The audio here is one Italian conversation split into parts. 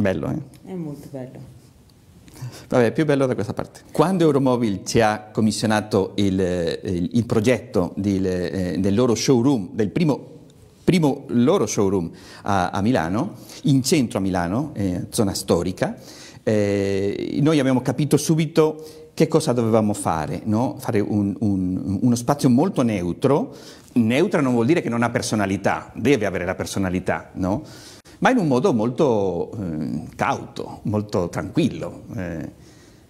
Bello, eh? È molto bello. Vabbè, più bello da questa parte. Quando Euromobil ci ha commissionato il, eh, il, il progetto di, eh, del loro showroom, del primo primo loro showroom a, a, Milano, in centro a Milano, eh, zona storica, eh, noi abbiamo capito subito che cosa dovevamo fare, no? fare un, un, uno spazio molto neutro, neutra non vuol dire che non ha personalità, deve avere la personalità, no? ma in un modo molto eh, cauto, molto tranquillo, eh,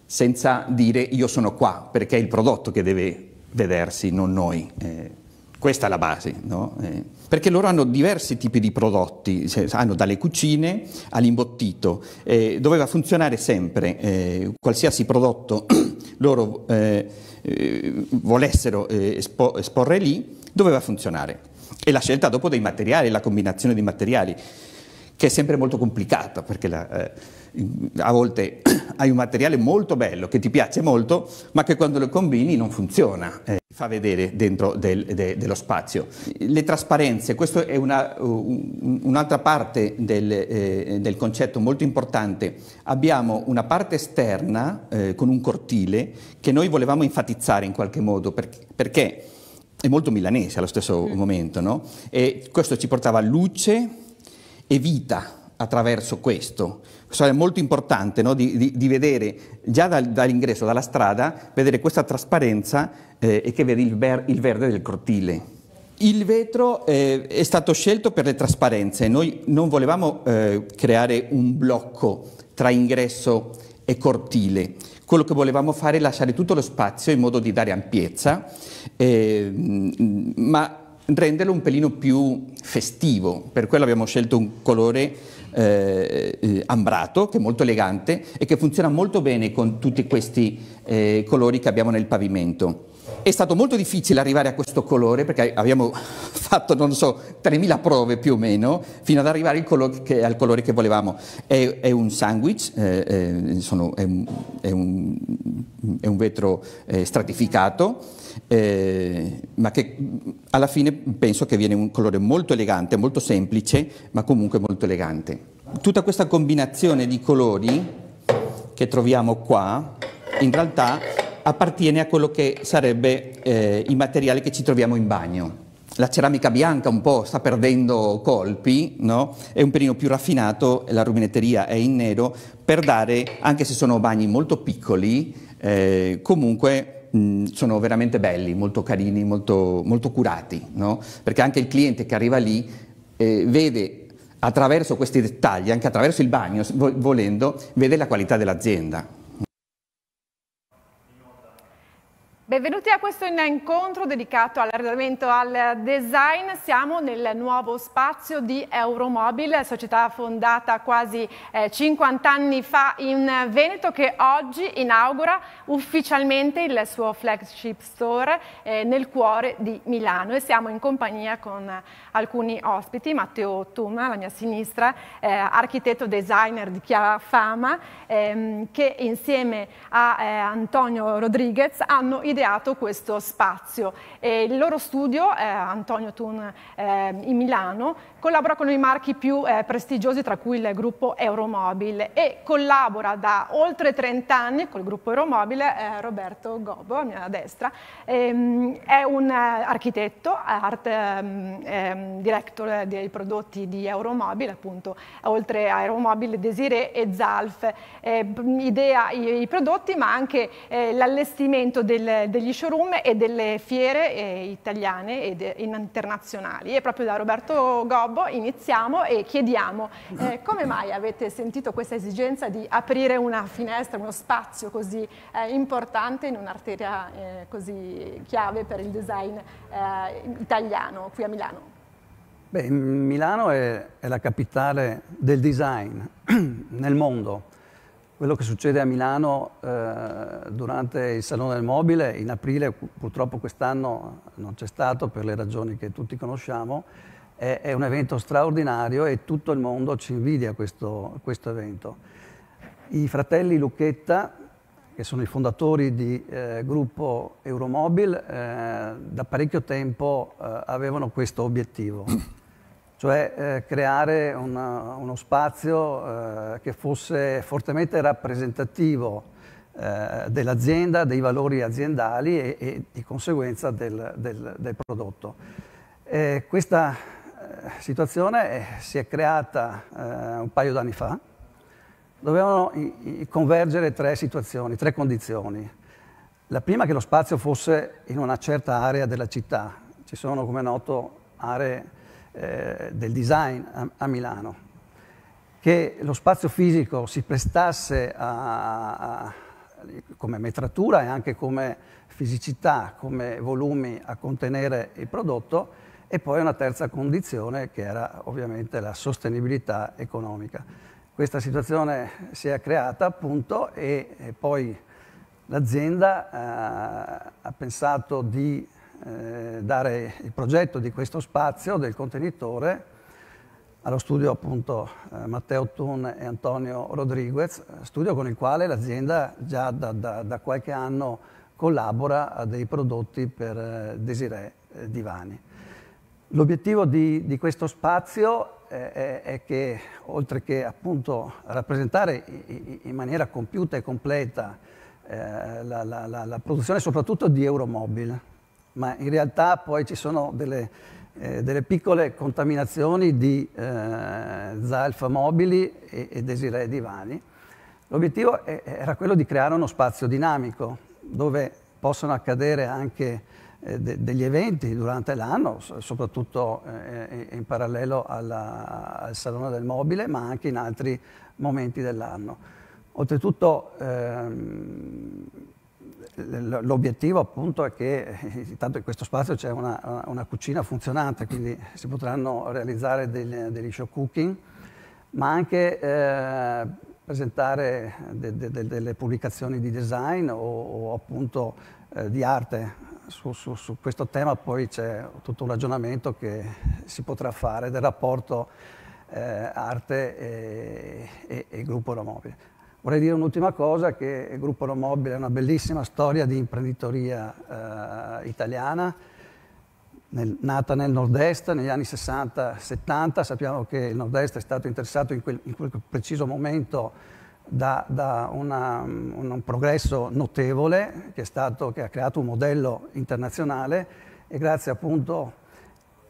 senza dire io sono qua, perché è il prodotto che deve vedersi, non noi. Eh, questa è la base, no? Eh, perché loro hanno diversi tipi di prodotti, cioè, hanno dalle cucine all'imbottito. Eh, doveva funzionare sempre, eh, qualsiasi prodotto loro volessero espo esporre lì, doveva funzionare. E la scelta dopo dei materiali, la combinazione di materiali che è sempre molto complicato perché la, eh, a volte hai un materiale molto bello che ti piace molto, ma che quando lo combini non funziona, eh, fa vedere dentro del, de, dello spazio. Le trasparenze, questa è una, un, un'altra parte del, eh, del, concetto molto importante. Abbiamo una parte esterna eh, con un cortile che noi volevamo enfatizzare in qualche modo, perché, perché è molto milanese allo stesso mm. momento, no? E questo ci portava luce, e vita attraverso questo. Questo è molto importante no? di, di, di, vedere già dal, dall'ingresso, dalla strada, vedere questa trasparenza eh, e che vedi il, ver, il, verde del cortile. Il vetro eh, è stato scelto per le trasparenze, noi non volevamo eh, creare un blocco tra ingresso e cortile, quello che volevamo fare è lasciare tutto lo spazio in modo di dare ampiezza, eh, ma renderlo un pelino più festivo, per quello abbiamo scelto un colore eh, eh, ambrato che è molto elegante e che funziona molto bene con tutti questi eh, colori che abbiamo nel pavimento. È stato molto difficile arrivare a questo colore perché abbiamo fatto, non so, 3.000 prove più o meno fino ad arrivare colore che, al colore che volevamo. È, è un sandwich, eh, eh, sono, è, un, è, un, è, un, vetro eh, stratificato, eh, ma che alla fine penso che viene un colore molto elegante, molto semplice, ma comunque molto elegante. Tutta questa combinazione di colori che troviamo qua, in realtà appartiene a quello che sarebbe eh, il materiale che ci troviamo in bagno. La ceramica bianca un po' sta perdendo colpi, no? è un pelino più raffinato, la rubinetteria è in nero, per dare, anche se sono bagni molto piccoli, eh, comunque sono veramente belli, molto carini, molto, molto curati, no? perché anche il cliente che arriva lì eh, vede attraverso questi dettagli, anche attraverso il bagno, volendo, vede la qualità dell'azienda. Benvenuti a questo incontro dedicato all'arredamento al design. Siamo nel nuovo spazio di Euromobile, società fondata quasi 50 eh, anni fa in Veneto che oggi inaugura ufficialmente il suo flagship store eh, nel cuore di Milano e siamo in compagnia con alcuni ospiti, Matteo Tuma alla mia sinistra, eh, architetto designer di chiara fama, ehm, che insieme a Antonio Rodriguez hanno ideato ideato questo spazio. E il loro studio, eh, Antonio Thun eh, in Milano, collabora con i marchi più eh, prestigiosi, tra cui il gruppo Euromobile, e collabora da oltre 30 anni col gruppo Euromobile eh, Roberto Gobbo, a mia destra. Ehm, è un eh, architetto, art ehm, ehm, director dei prodotti di Euromobile, appunto, oltre a Euromobile, Desiree e Zalf. Ehm, idea i, i, prodotti, ma anche eh, l'allestimento del degli showroom e delle fiere eh, italiane e internazionali. E proprio da Roberto Gobbo iniziamo e chiediamo eh, come mai avete sentito questa esigenza di aprire una finestra, uno spazio così eh, importante in un'arteria eh, così chiave per il design eh, italiano qui a Milano? Beh, Milano è, è la capitale del design nel mondo quello che succede a Milano eh, durante il Salone del Mobile, in aprile purtroppo quest'anno non c'è stato per le ragioni che tutti conosciamo, è, è un evento straordinario e tutto il mondo ci invidia questo, questo evento. I fratelli Lucchetta, che sono i fondatori di eh, gruppo Euromobil, eh, da parecchio tempo eh, avevano questo obiettivo cioè eh, creare una, eh, uno spazio eh, che fosse fortemente rappresentativo eh, dell'azienda, dei valori aziendali e, e di conseguenza del, del, del prodotto. E questa eh, situazione eh, si è creata un paio d'anni fa, dovevano convergere tre situazioni, tre condizioni. La prima che lo spazio fosse in una certa area della città, ci sono come noto aree eh, del design a, a, Milano, che lo spazio fisico si prestasse a, a, come metratura e anche come fisicità, come volumi a contenere il prodotto e poi una terza condizione che era ovviamente la sostenibilità economica. Questa situazione si è creata appunto e, e poi l'azienda eh, ha pensato di eh, dare il progetto di questo spazio, del contenitore, allo studio appunto eh, Matteo Thun e Antonio Rodriguez, studio con il quale l'azienda già da, da, da, qualche anno collabora a dei prodotti per eh, Desiree eh, Divani. L'obiettivo di, di, questo spazio è, è, che oltre che appunto rappresentare in maniera compiuta e completa eh, la, la, la, la produzione soprattutto di Euromobile, ma in realtà poi ci sono delle, eh, delle piccole contaminazioni di eh, Zalfa mobili e, e Desiree divani. L'obiettivo era quello di creare uno spazio dinamico dove possono accadere anche eh, de degli eventi durante l'anno, soprattutto eh, in parallelo alla, al Salone del Mobile, ma anche in altri momenti dell'anno. Oltretutto ehm, l'obiettivo appunto è che intanto eh, in questo spazio c'è una, una, cucina funzionante, quindi si potranno realizzare degli, degli show cooking, ma anche eh, presentare de, de, de, delle pubblicazioni di design o, o appunto eh, di arte. Su, su, su questo tema poi c'è tutto un ragionamento che si potrà fare del rapporto eh, arte e, e, e gruppo Romobile. Vorrei dire un'ultima cosa, che il gruppo Romobile è una bellissima storia di imprenditoria eh, italiana, nel, nata nel nord-est negli anni 60-70, sappiamo che il nord-est è stato interessato in quel, in quel preciso momento da, da una, un, un, progresso notevole che, stato, che, ha creato un modello internazionale e grazie appunto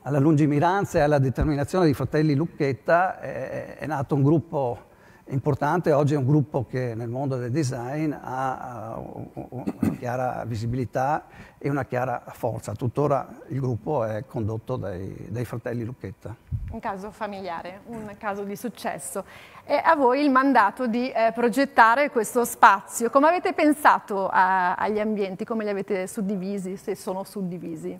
alla lungimiranza e alla determinazione dei fratelli Lucchetta è, è nato un gruppo importante, oggi è un gruppo che nel mondo del design ha eh, una chiara visibilità e una chiara forza. Tuttora il gruppo è condotto dai, dai fratelli Lucchetta. Un caso familiare, un caso di successo. E a voi il mandato di eh, progettare questo spazio. Come avete pensato a, agli ambienti? Come li avete suddivisi, se sono suddivisi?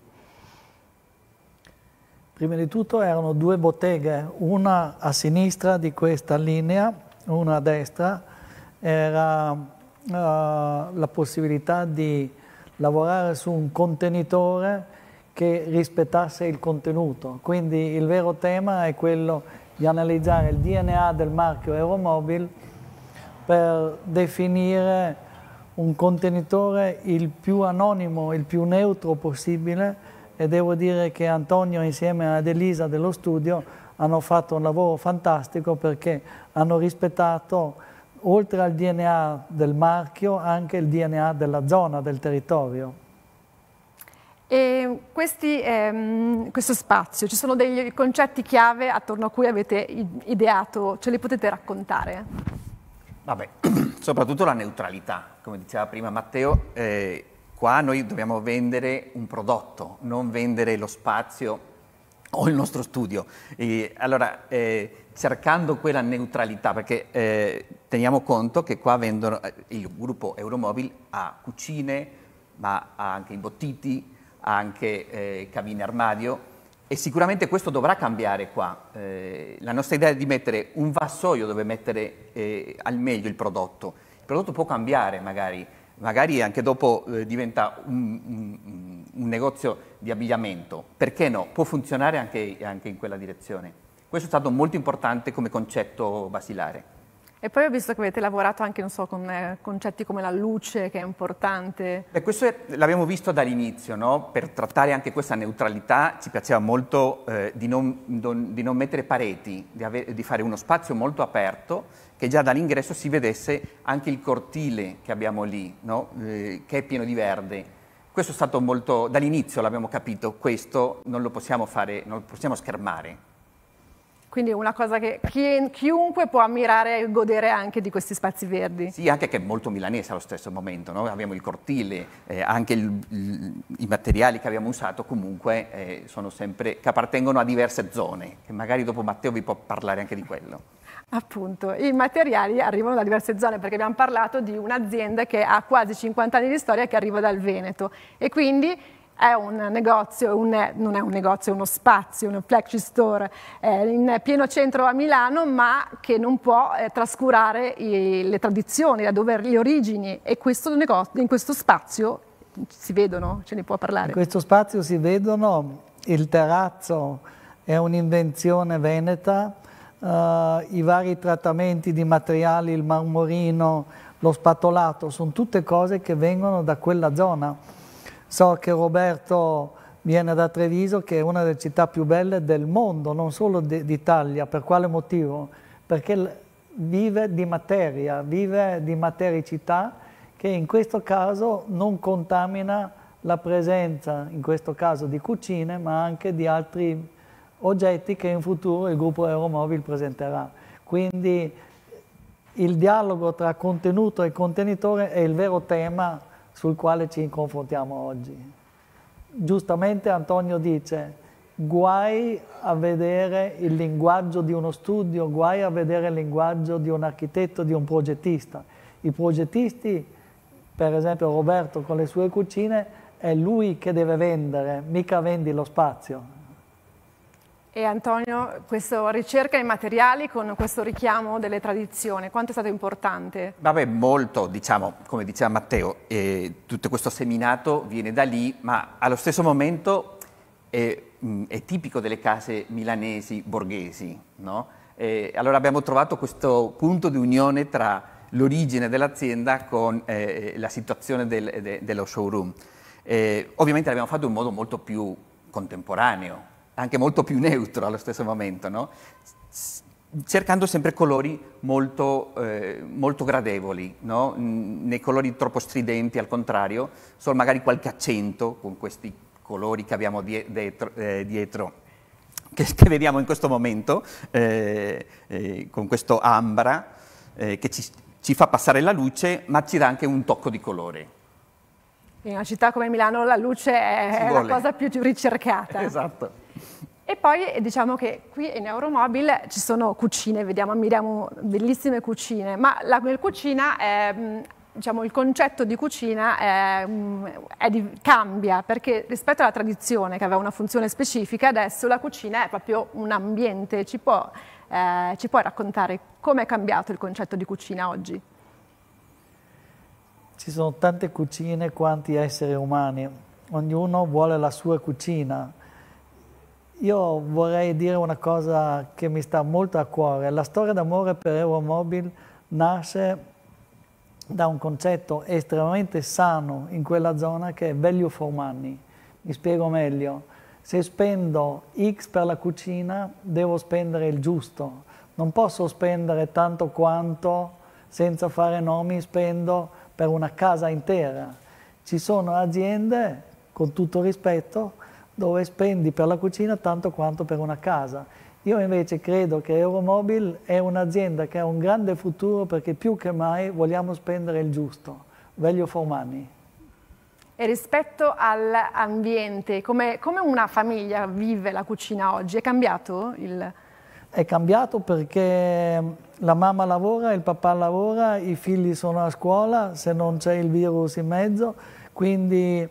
Prima di tutto erano due botteghe, una a sinistra di questa linea una a destra, era uh, la possibilità di lavorare su un contenitore che rispettasse il contenuto. Quindi il vero tema è quello di analizzare il DNA del marchio Aeromobile per definire un contenitore il più anonimo, il più neutro possibile e devo dire che Antonio insieme ad Elisa dello studio hanno fatto un lavoro fantastico perché hanno rispettato oltre al DNA del marchio anche il DNA della zona, del territorio. Questi, ehm, questo spazio, ci sono dei concetti chiave attorno a cui avete ideato, ce li potete raccontare? Vabbè, soprattutto la neutralità, come diceva prima Matteo, eh, qua noi dobbiamo vendere un prodotto, non vendere lo spazio o il nostro studio. E allora eh, cercando quella neutralità, perché eh, teniamo conto che qua vendono, eh, il gruppo Euromobil ha cucine, ma ha anche imbottiti, ha anche eh, cabine armadio e sicuramente questo dovrà cambiare qua. Eh, la nostra idea è di mettere un vassoio dove mettere eh, al meglio il prodotto. Il prodotto può cambiare magari, magari anche dopo eh, diventa un, un, un, negozio di abbigliamento, perché no? Può funzionare anche, anche in quella direzione. Questo è stato molto importante come concetto basilare. E poi ho visto che avete lavorato anche so, con eh, concetti come la luce, che è importante. Beh, questo l'abbiamo visto dall'inizio, no? per trattare anche questa neutralità ci piaceva molto eh, di, non, don, di, non, mettere pareti, di, avere, di, fare uno spazio molto aperto che già dall'ingresso si vedesse anche il cortile che abbiamo lì, no? eh, che è pieno di verde. Questo è stato molto, dall'inizio l'abbiamo capito, questo non lo possiamo, fare, non lo possiamo schermare. Quindi è una cosa che chi, chiunque può ammirare e godere anche di questi spazi verdi. Sì, anche che è molto milanese allo stesso momento, no? abbiamo il cortile, eh, anche il, il, i materiali che abbiamo usato comunque eh, sono sempre, che appartengono a diverse zone, che magari dopo Matteo vi può parlare anche di quello. Appunto, i materiali arrivano da diverse zone perché abbiamo parlato di un'azienda che ha quasi 50 anni di storia e che arriva dal Veneto e quindi è un negozio, un, non è un negozio, è uno spazio, un flagship store eh, in pieno centro a Milano, ma che non può eh, trascurare i, le tradizioni, da dove le origini e questo negozio, in questo spazio si vedono, ce ne può parlare. In questo spazio si vedono, il terrazzo è un'invenzione veneta, uh, i vari trattamenti di materiali, il marmorino, lo spatolato, sono tutte cose che vengono da quella zona So che Roberto viene da Treviso, che è una delle città più belle del mondo, non solo d'Italia. Per quale motivo? Perché vive di materia, vive di matericità che in questo caso non contamina la presenza, in questo caso di cucine, ma anche di altri oggetti che in futuro il gruppo Aeromobile presenterà. Quindi il dialogo tra contenuto e contenitore è il vero tema sul quale ci confrontiamo oggi. Giustamente Antonio dice, guai a vedere il linguaggio di uno studio, guai a vedere il linguaggio di un architetto, di un progettista. I progettisti, per esempio Roberto con le sue cucine, è lui che deve vendere, mica vendi lo spazio, e Antonio, questa ricerca in materiali con questo richiamo delle tradizioni, quanto è stato importante? Vabbè, molto, diciamo, come diceva Matteo, eh, tutto questo seminato viene da lì, ma allo stesso momento è, mm, è tipico delle case milanesi borghesi, no? eh, allora abbiamo trovato questo punto di unione tra l'origine dell'azienda con eh, eh la situazione del, de, dello showroom. Eh, ovviamente l'abbiamo fatto in modo molto più contemporaneo, anche molto più neutro allo stesso momento, no? cercando sempre colori molto, eh, molto gradevoli, no? nei colori troppo stridenti al contrario, solo magari qualche accento con questi colori che abbiamo die dietro, eh, dietro che, che, vediamo in questo momento, eh, eh con questo ambra, eh, che ci, ci fa passare la luce, ma ci dà anche un tocco di colore. In una città come Milano la luce è la cosa più ricercata. Esatto. E poi diciamo che qui in Euromobile ci sono cucine, vediamo, ammiriamo bellissime cucine, ma la cucina è, mm, Diciamo, il concetto di cucina è, mm, è di, cambia perché rispetto alla tradizione che aveva una funzione specifica, adesso la cucina è proprio un ambiente. Ci, può, eh, ci puoi raccontare come è cambiato il concetto di cucina oggi? Ci sono tante cucine, quanti esseri umani, ognuno vuole la sua cucina. Io vorrei dire una cosa che mi sta molto a cuore. La storia d'amore per Euromobil nasce da un concetto estremamente sano in quella zona che è value for money. Mi spiego meglio. Se spendo X per la cucina, devo spendere il giusto. Non posso spendere tanto quanto, senza fare nomi, spendo per una casa intera. Ci sono aziende, con tutto rispetto, dove spendi per la cucina tanto quanto per una casa. Io invece credo che Euromobil è un'azienda che ha un grande futuro perché più che mai vogliamo spendere il giusto, value for money. E rispetto all'ambiente, come, come, una famiglia vive la cucina oggi? È cambiato il... È cambiato perché la mamma lavora, il papà lavora, i figli sono a scuola, se non c'è il virus in mezzo, quindi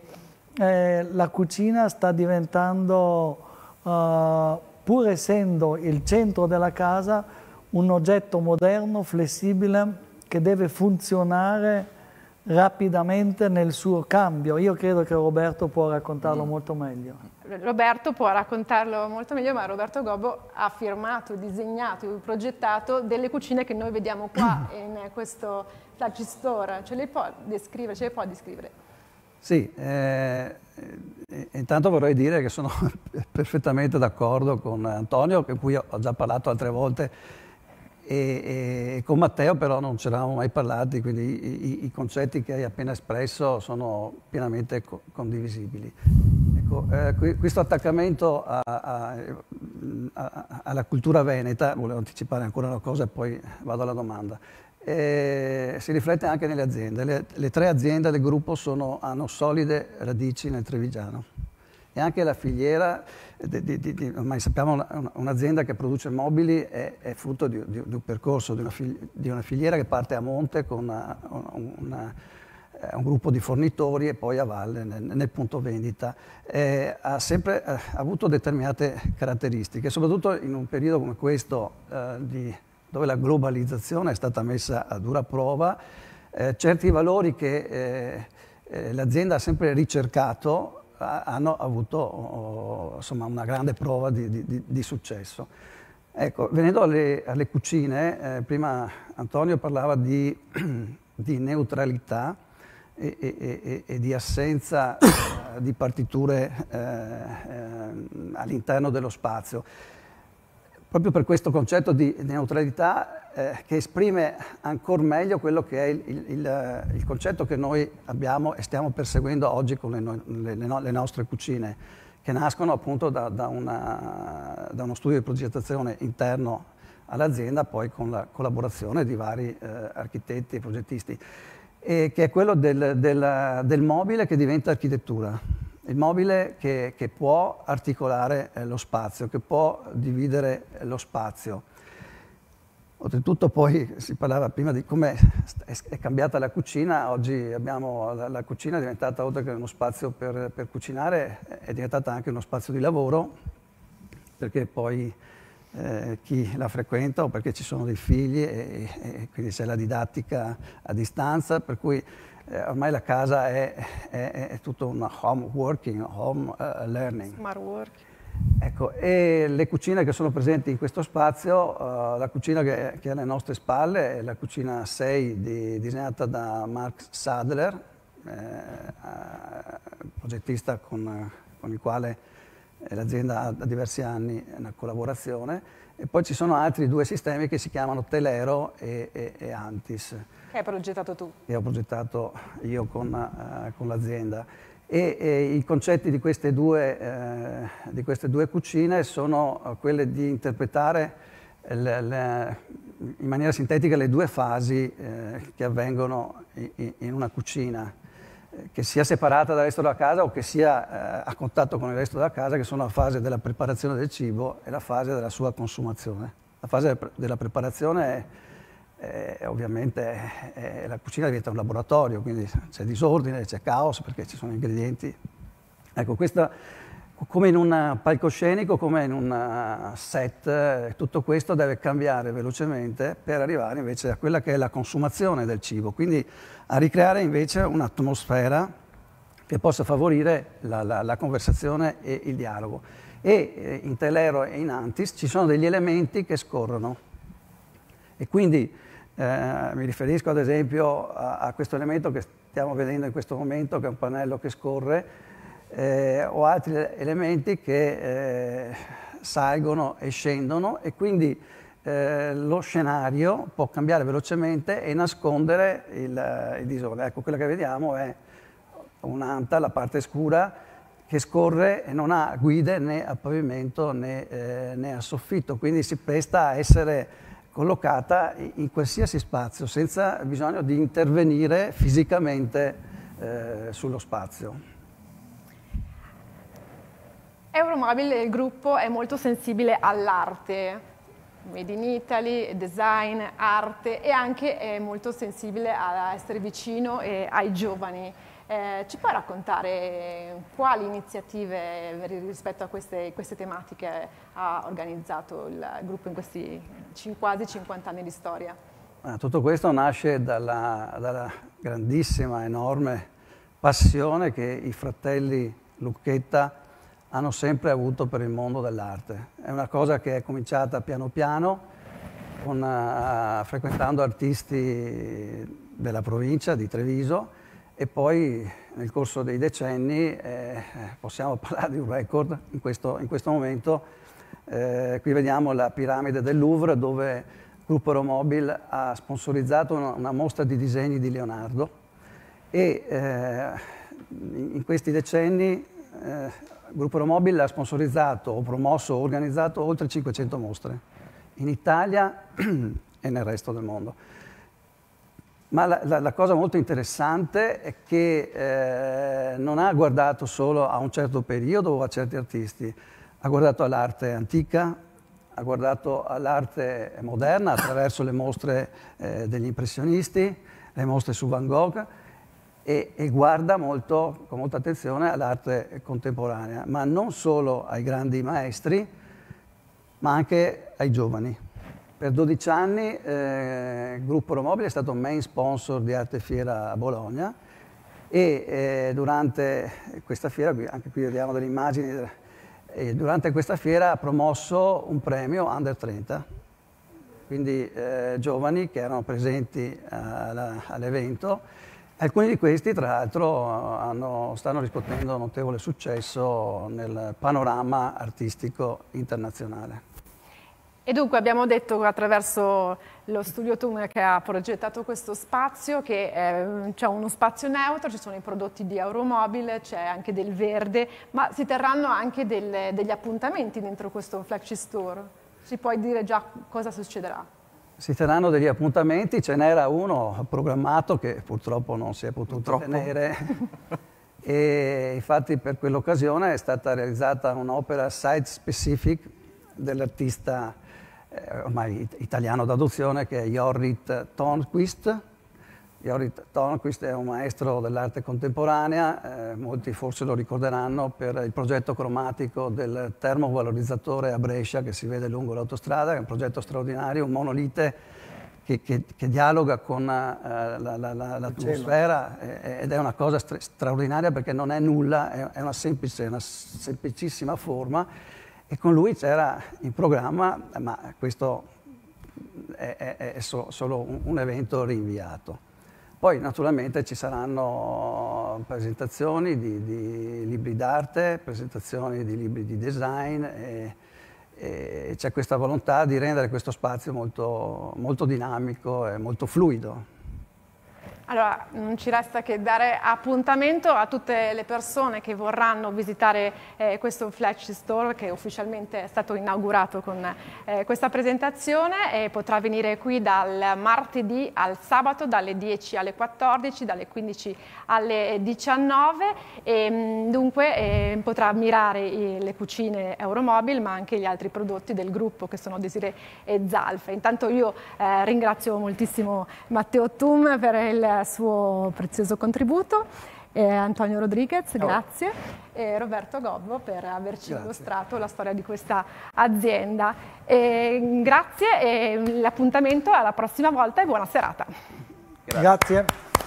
eh, la cucina sta diventando, eh, pur essendo il centro della casa, un oggetto moderno, flessibile, che deve funzionare rapidamente nel suo cambio. Io credo che Roberto può raccontarlo mm. molto meglio. Roberto può raccontarlo molto meglio, ma Roberto Gobbo ha firmato, disegnato, progettato delle cucine che noi vediamo qua in questo Flaci Ce le può descrivere? Ce le può descrivere? Sì, eh, eh, intanto vorrei dire che sono perfettamente d'accordo con Antonio, con cui ho già parlato altre volte, e, e con Matteo però non ce l'avamo mai parlati, quindi i, i, concetti che hai appena espresso sono pienamente co condivisibili. Ecco, eh, questo attaccamento a, a, a, alla cultura veneta, volevo anticipare ancora una cosa e poi vado alla domanda eh, si riflette anche nelle aziende. Le, le tre aziende del gruppo sono, hanno solide radici nel Trevigiano e anche la filiera, di, di, di, ormai sappiamo un'azienda che produce mobili è, è frutto di, un percorso, una fili, di una, filiera che parte a monte con una, una, eh, un gruppo di fornitori e poi a valle nel, nel punto vendita. Eh, ha sempre eh, ha avuto determinate caratteristiche, soprattutto in un periodo come questo eh, di dove la globalizzazione è stata messa a dura prova, eh, certi valori che eh, eh, l'azienda ha sempre ricercato ha, hanno avuto oh, insomma, una grande prova di, di, di successo. Ecco, venendo alle, alle cucine, eh, prima Antonio parlava di, di neutralità e, e, e, e, di assenza eh, di partiture eh, all'interno dello spazio proprio per questo concetto di neutralità eh, che esprime ancora meglio quello che è il, il, eh, il, concetto che noi abbiamo e stiamo perseguendo oggi con le, no, le, le nostre cucine, che nascono appunto da, da, una, da, uno studio di progettazione interno all'azienda, poi con la collaborazione di vari eh, architetti e progettisti, e che è quello del, del, del mobile che diventa architettura immobile che, che può articolare eh, lo spazio, che può dividere eh, lo spazio. Oltretutto poi si parlava prima di come è cambiata la cucina, oggi abbiamo, la, la cucina è diventata oltre che uno spazio per, per, cucinare, è diventata anche uno spazio di lavoro, perché poi eh, chi la frequenta o perché ci sono dei figli e, e quindi c'è la didattica a distanza, per cui eh, ormai la casa è, è, è, tutto un home working, home uh, learning. Smart working. Ecco, e le cucine che sono presenti in questo spazio, uh, la cucina che, che, è alle nostre spalle è la cucina 6 di, disegnata da Mark Sadler, eh, eh progettista con, con, il quale l'azienda ha da diversi anni una collaborazione, e poi ci sono altri due sistemi che si chiamano Telero e, e, e Antis. Che hai progettato tu? Che ho progettato io con, uh, con l'azienda. E, e, i concetti di queste, due, eh, di queste due cucine sono eh, quelle di interpretare le, le, in maniera sintetica le due fasi eh, che avvengono in, in una cucina, eh, che sia separata dal resto della casa o che sia a contatto con il resto della casa, che sono la fase della preparazione del cibo e la fase della sua consumazione. La fase della preparazione è eh, ovviamente eh, la cucina diventa un laboratorio, quindi c'è disordine, c'è caos perché ci sono ingredienti. Ecco, questa, come in un palcoscenico, come in un eh, set, eh, tutto questo deve cambiare velocemente per arrivare invece a quella che è la consumazione del cibo, quindi a ricreare invece un'atmosfera che possa favorire la, la, la, conversazione e il dialogo. E eh, in Telero e in Antis ci sono degli elementi che scorrono e quindi eh, mi riferisco ad esempio a, a, questo elemento che stiamo vedendo in questo momento, che è un pannello che scorre, eh, o altri elementi che eh, salgono e scendono e quindi eh, lo scenario può cambiare velocemente e nascondere il, il disordine. Ecco, quello che vediamo è un'anta, la parte scura, che scorre e non ha guide né a pavimento né, eh, né a soffitto, quindi si presta a essere collocata in qualsiasi spazio, senza bisogno di intervenire fisicamente eh, sullo spazio. Euromabil, il gruppo, è molto sensibile all'arte, Made in Italy, design, arte e anche è molto sensibile a essere vicino ai giovani. Eh, ci puoi raccontare quali iniziative rispetto a queste, queste, tematiche ha organizzato il gruppo in questi quasi 50 anni di storia? Tutto questo nasce dalla, dalla grandissima, enorme passione che i fratelli Lucchetta hanno sempre avuto per il mondo dell'arte. È una cosa che è cominciata piano piano, con, uh, frequentando artisti della provincia di Treviso e poi nel corso dei decenni eh, possiamo parlare di un record in questo, in questo momento. Eh, qui vediamo la piramide del Louvre dove Gruppo Aeromobile ha sponsorizzato una, una, mostra di disegni di Leonardo e eh, in questi decenni eh, Gruppo Aeromobile ha sponsorizzato, o promosso, o organizzato oltre 500 mostre in Italia e nel resto del mondo. Ma la, la, la, cosa molto interessante è che eh, non ha guardato solo a un certo periodo o a certi artisti, ha guardato all'arte antica, ha guardato all'arte moderna attraverso le mostre eh, degli impressionisti, le mostre su Van Gogh e, e guarda molto, con molta attenzione all'arte contemporanea, ma non solo ai grandi maestri, ma anche ai giovani. Per 12 anni eh, Gruppo Romobile è stato main sponsor di Arte Fiera a Bologna e eh, durante questa fiera, anche qui vediamo delle immagini, eh, durante questa fiera ha promosso un premio Under 30, quindi eh, giovani che erano presenti all'evento. Alcuni di questi tra l'altro stanno riscuotendo notevole successo nel panorama artistico internazionale. E dunque abbiamo detto attraverso lo studio TUM che ha progettato questo spazio che mm, c'è uno spazio neutro, ci sono i prodotti di Euromobile, c'è anche del verde, ma si terranno anche delle, degli appuntamenti dentro questo flagship store. Ci puoi dire già cosa succederà? Si terranno degli appuntamenti, ce n'era uno programmato che purtroppo non si è potuto purtroppo. tenere. e infatti per quell'occasione è stata realizzata un'opera site specific dell'artista eh, ormai it italiano d'adozione, che è Jorrit Tornquist. Jorrit Tornquist è un maestro dell'arte contemporanea, eh, molti forse lo ricorderanno per il progetto cromatico del termovalorizzatore a Brescia che si vede lungo l'autostrada, è un progetto straordinario, un monolite che, che, che, dialoga con uh, eh, l'atmosfera la, la, eh, ed è una cosa straordinaria perché non è nulla, è, è una semplice, una semplicissima forma e con lui c'era in programma, ma questo è, è, è so, solo un, un evento rinviato. Poi naturalmente ci saranno presentazioni di, di libri d'arte, presentazioni di libri di design e, e c'è questa volontà di rendere questo spazio molto, molto dinamico e molto fluido. Allora, non ci resta che dare appuntamento a tutte le persone che vorranno visitare eh, questo Flash Store che ufficialmente è stato inaugurato con eh, questa presentazione e potrà venire qui dal martedì al sabato dalle 10 alle 14, dalle 15 alle 19 e mm, dunque eh, potrà ammirare i, le cucine Euromobil ma anche gli altri prodotti del gruppo che sono Desire e Zalfa. Intanto io eh, ringrazio moltissimo Matteo Tum per il suo prezioso contributo. Eh, Antonio Rodriguez, oh. grazie, e Roberto Gobbo per averci grazie. illustrato la storia di questa azienda. Eh, grazie e l'appuntamento alla prossima volta e buona serata. grazie. grazie.